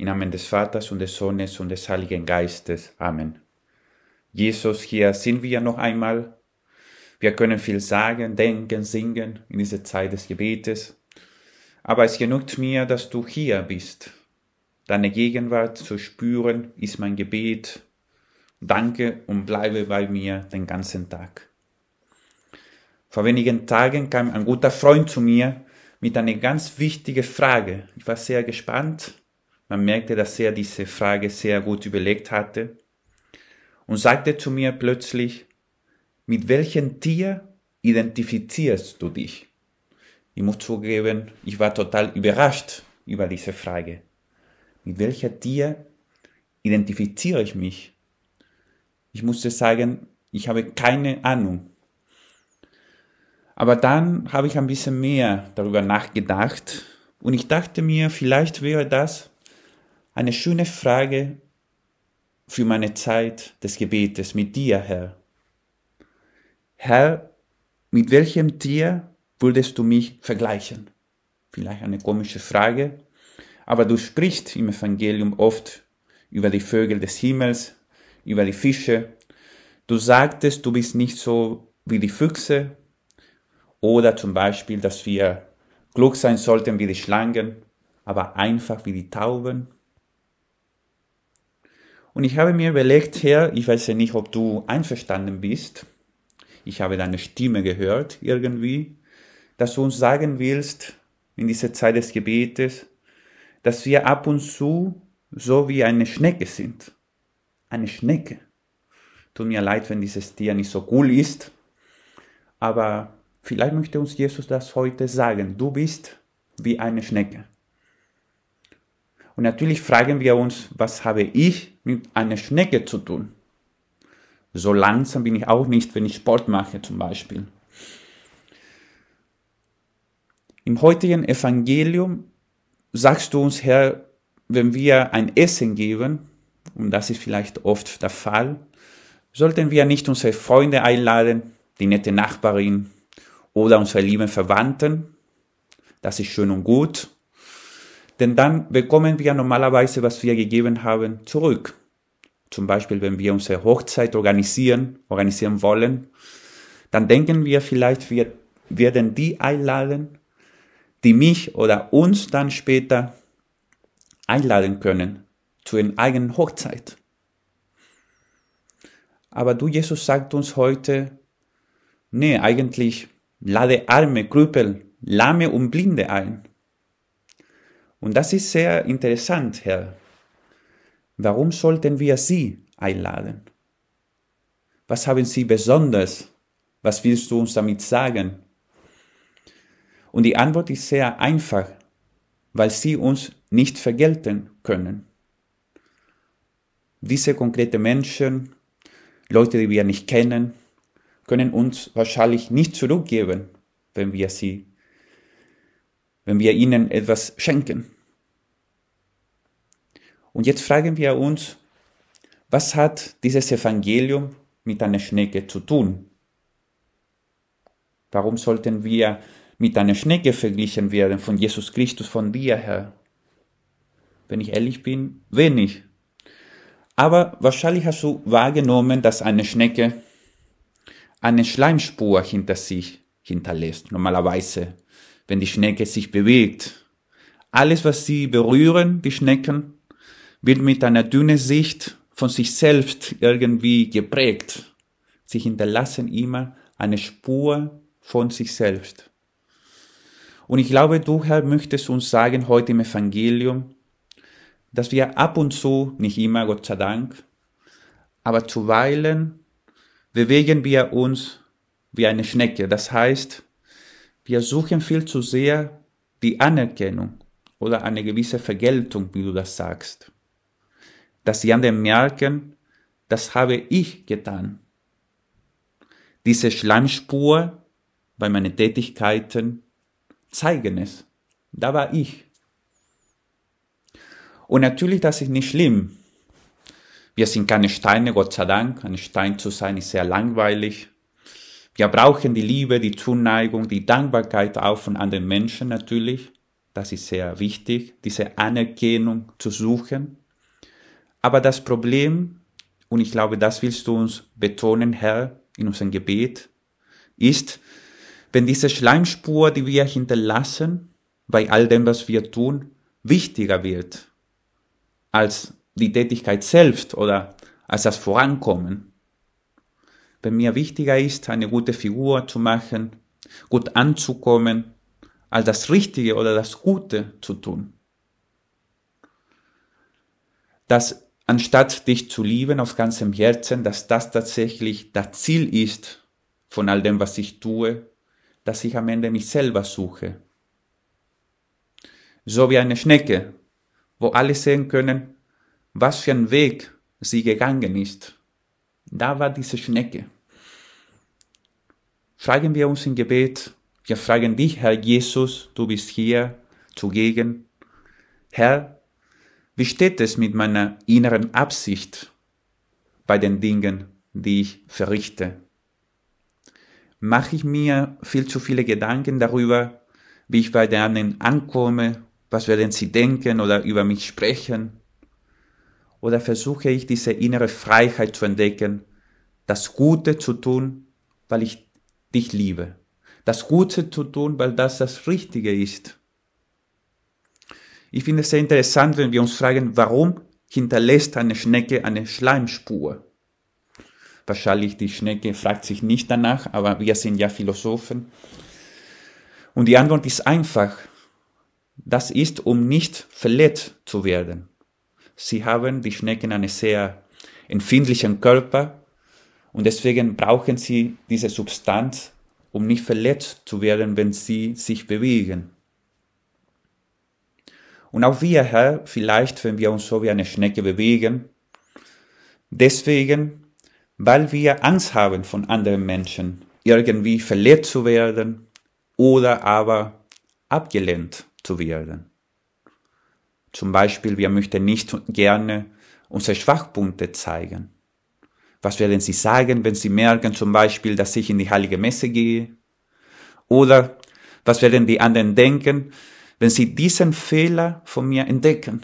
Im Namen des Vaters und des Sohnes und des Heiligen Geistes. Amen. Jesus, hier sind wir noch einmal. Wir können viel sagen, denken, singen in dieser Zeit des Gebetes. Aber es genügt mir, dass du hier bist. Deine Gegenwart zu spüren ist mein Gebet. Danke und bleibe bei mir den ganzen Tag. Vor wenigen Tagen kam ein guter Freund zu mir mit einer ganz wichtigen Frage. Ich war sehr gespannt man merkte, dass er diese Frage sehr gut überlegt hatte und sagte zu mir plötzlich, mit welchem Tier identifizierst du dich? Ich muss zugeben, ich war total überrascht über diese Frage. Mit welcher Tier identifiziere ich mich? Ich musste sagen, ich habe keine Ahnung. Aber dann habe ich ein bisschen mehr darüber nachgedacht und ich dachte mir, vielleicht wäre das eine schöne Frage für meine Zeit des Gebetes mit dir, Herr. Herr, mit welchem Tier würdest du mich vergleichen? Vielleicht eine komische Frage, aber du sprichst im Evangelium oft über die Vögel des Himmels, über die Fische. Du sagtest, du bist nicht so wie die Füchse oder zum Beispiel, dass wir klug sein sollten wie die Schlangen, aber einfach wie die Tauben. Und ich habe mir überlegt, Herr, ich weiß ja nicht, ob du einverstanden bist. Ich habe deine Stimme gehört irgendwie, dass du uns sagen willst, in dieser Zeit des Gebetes, dass wir ab und zu so wie eine Schnecke sind. Eine Schnecke. Tut mir leid, wenn dieses Tier nicht so cool ist, aber vielleicht möchte uns Jesus das heute sagen. Du bist wie eine Schnecke. Und natürlich fragen wir uns, was habe ich mit einer Schnecke zu tun? So langsam bin ich auch nicht, wenn ich Sport mache zum Beispiel. Im heutigen Evangelium sagst du uns, Herr, wenn wir ein Essen geben, und das ist vielleicht oft der Fall, sollten wir nicht unsere Freunde einladen, die nette Nachbarin oder unsere lieben Verwandten. Das ist schön und gut, denn dann bekommen wir normalerweise, was wir gegeben haben, zurück. Zum Beispiel, wenn wir unsere Hochzeit organisieren, organisieren wollen, dann denken wir vielleicht, wir werden die einladen, die mich oder uns dann später einladen können zu ihren eigenen Hochzeit. Aber du, Jesus, sagt uns heute, nee, eigentlich lade arme, Krüppel, Lahme und Blinde ein. Und das ist sehr interessant, Herr. Warum sollten wir Sie einladen? Was haben Sie besonders? Was willst du uns damit sagen? Und die Antwort ist sehr einfach, weil Sie uns nicht vergelten können. Diese konkreten Menschen, Leute, die wir nicht kennen, können uns wahrscheinlich nicht zurückgeben, wenn wir sie wenn wir ihnen etwas schenken. Und jetzt fragen wir uns, was hat dieses Evangelium mit einer Schnecke zu tun? Warum sollten wir mit einer Schnecke verglichen werden von Jesus Christus, von dir her? Wenn ich ehrlich bin, wenig. Aber wahrscheinlich hast du wahrgenommen, dass eine Schnecke eine Schleimspur hinter sich hinterlässt, normalerweise wenn die Schnecke sich bewegt. Alles, was sie berühren, die Schnecken, wird mit einer dünnen Sicht von sich selbst irgendwie geprägt. Sie hinterlassen immer eine Spur von sich selbst. Und ich glaube, du Herr möchtest uns sagen heute im Evangelium, dass wir ab und zu, nicht immer, Gott sei Dank, aber zuweilen bewegen wir uns wie eine Schnecke. Das heißt, wir suchen viel zu sehr die Anerkennung oder eine gewisse Vergeltung, wie du das sagst. Dass die anderen merken, das habe ich getan. Diese Schlammspur bei meinen Tätigkeiten zeigen es. Da war ich. Und natürlich, das ist nicht schlimm. Wir sind keine Steine, Gott sei Dank. Ein Stein zu sein ist sehr langweilig. Wir brauchen die Liebe, die Zuneigung, die Dankbarkeit auch von anderen Menschen natürlich. Das ist sehr wichtig, diese Anerkennung zu suchen. Aber das Problem, und ich glaube, das willst du uns betonen, Herr, in unserem Gebet, ist, wenn diese Schleimspur, die wir hinterlassen, bei all dem, was wir tun, wichtiger wird als die Tätigkeit selbst oder als das Vorankommen, bei mir wichtiger ist, eine gute Figur zu machen, gut anzukommen, als das Richtige oder das Gute zu tun. Dass anstatt dich zu lieben aus ganzem Herzen, dass das tatsächlich das Ziel ist von all dem, was ich tue, dass ich am Ende mich selber suche. So wie eine Schnecke, wo alle sehen können, was für ein Weg sie gegangen ist. Da war diese Schnecke. Fragen wir uns im Gebet, wir fragen dich, Herr Jesus, du bist hier zugegen. Herr, wie steht es mit meiner inneren Absicht bei den Dingen, die ich verrichte? Mache ich mir viel zu viele Gedanken darüber, wie ich bei denen ankomme, was werden sie denken oder über mich sprechen? oder versuche ich diese innere Freiheit zu entdecken, das Gute zu tun, weil ich dich liebe, das Gute zu tun, weil das das Richtige ist. Ich finde es sehr interessant, wenn wir uns fragen, warum hinterlässt eine Schnecke eine Schleimspur? Wahrscheinlich die Schnecke fragt sich nicht danach, aber wir sind ja Philosophen. Und die Antwort ist einfach. Das ist, um nicht verletzt zu werden. Sie haben, die Schnecken, einen sehr empfindlichen Körper und deswegen brauchen sie diese Substanz, um nicht verletzt zu werden, wenn sie sich bewegen. Und auch wir, Herr, vielleicht, wenn wir uns so wie eine Schnecke bewegen, deswegen, weil wir Angst haben von anderen Menschen, irgendwie verletzt zu werden oder aber abgelehnt zu werden. Zum Beispiel, wir möchten nicht gerne unsere Schwachpunkte zeigen. Was werden sie sagen, wenn sie merken zum Beispiel, dass ich in die heilige Messe gehe? Oder was werden die anderen denken, wenn sie diesen Fehler von mir entdecken?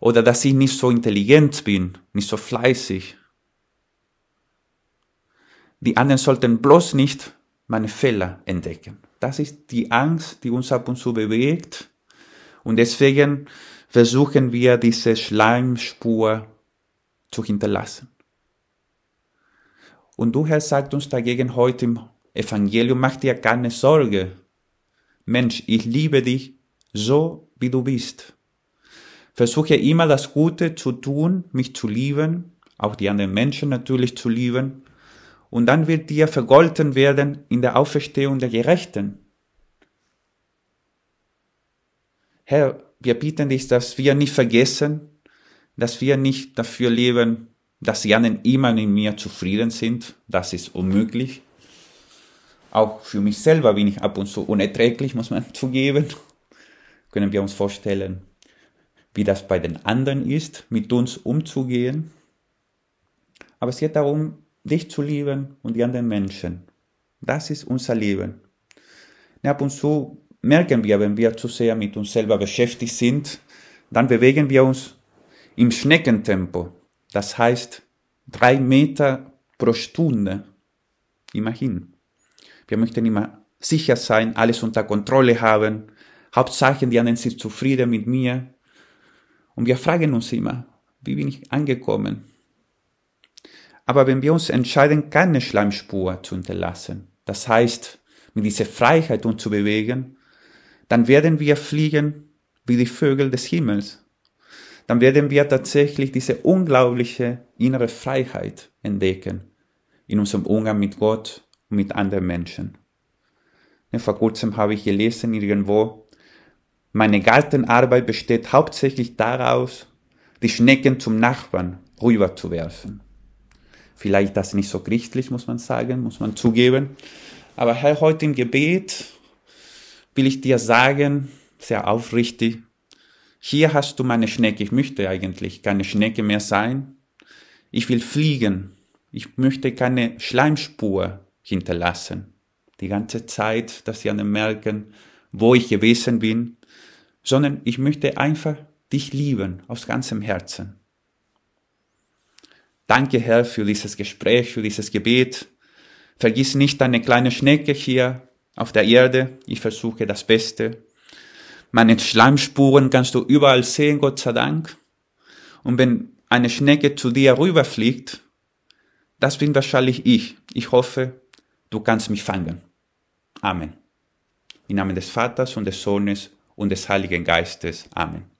Oder dass ich nicht so intelligent bin, nicht so fleißig. Die anderen sollten bloß nicht meine Fehler entdecken. Das ist die Angst, die uns ab und zu bewegt, und deswegen versuchen wir, diese Schleimspur zu hinterlassen. Und du, Herr, sagt uns dagegen heute im Evangelium, mach dir keine Sorge. Mensch, ich liebe dich so, wie du bist. Versuche immer das Gute zu tun, mich zu lieben, auch die anderen Menschen natürlich zu lieben. Und dann wird dir vergolten werden in der Auferstehung der Gerechten. Herr, wir bitten dich, dass wir nicht vergessen, dass wir nicht dafür leben, dass Janen immer in mir zufrieden sind. Das ist unmöglich. Auch für mich selber bin ich ab und zu unerträglich, muss man zugeben. Können wir uns vorstellen, wie das bei den anderen ist, mit uns umzugehen. Aber es geht darum, dich zu lieben und die anderen Menschen. Das ist unser Leben. Ab und zu merken wir, wenn wir zu sehr mit uns selber beschäftigt sind, dann bewegen wir uns im Schneckentempo. Das heißt, drei Meter pro Stunde. Immerhin. Wir möchten immer sicher sein, alles unter Kontrolle haben. Hauptsache, die anderen sind zufrieden mit mir. Und wir fragen uns immer, wie bin ich angekommen? Aber wenn wir uns entscheiden, keine Schleimspur zu hinterlassen, das heißt, mit dieser Freiheit uns zu bewegen, dann werden wir fliegen wie die Vögel des Himmels. Dann werden wir tatsächlich diese unglaubliche innere Freiheit entdecken in unserem Umgang mit Gott und mit anderen Menschen. Vor kurzem habe ich gelesen irgendwo, meine Gartenarbeit besteht hauptsächlich daraus, die Schnecken zum Nachbarn rüberzuwerfen. Vielleicht das nicht so christlich, muss man sagen, muss man zugeben. Aber Herr, heute im Gebet will ich dir sagen, sehr aufrichtig, hier hast du meine Schnecke. Ich möchte eigentlich keine Schnecke mehr sein. Ich will fliegen. Ich möchte keine Schleimspur hinterlassen. Die ganze Zeit, dass sie an merken, wo ich gewesen bin, sondern ich möchte einfach dich lieben aus ganzem Herzen. Danke Herr für dieses Gespräch, für dieses Gebet. Vergiss nicht deine kleine Schnecke hier auf der Erde. Ich versuche das Beste. Meine Schleimspuren kannst du überall sehen, Gott sei Dank. Und wenn eine Schnecke zu dir rüberfliegt, das bin wahrscheinlich ich. Ich hoffe, du kannst mich fangen. Amen. Im Namen des Vaters und des Sohnes und des Heiligen Geistes. Amen.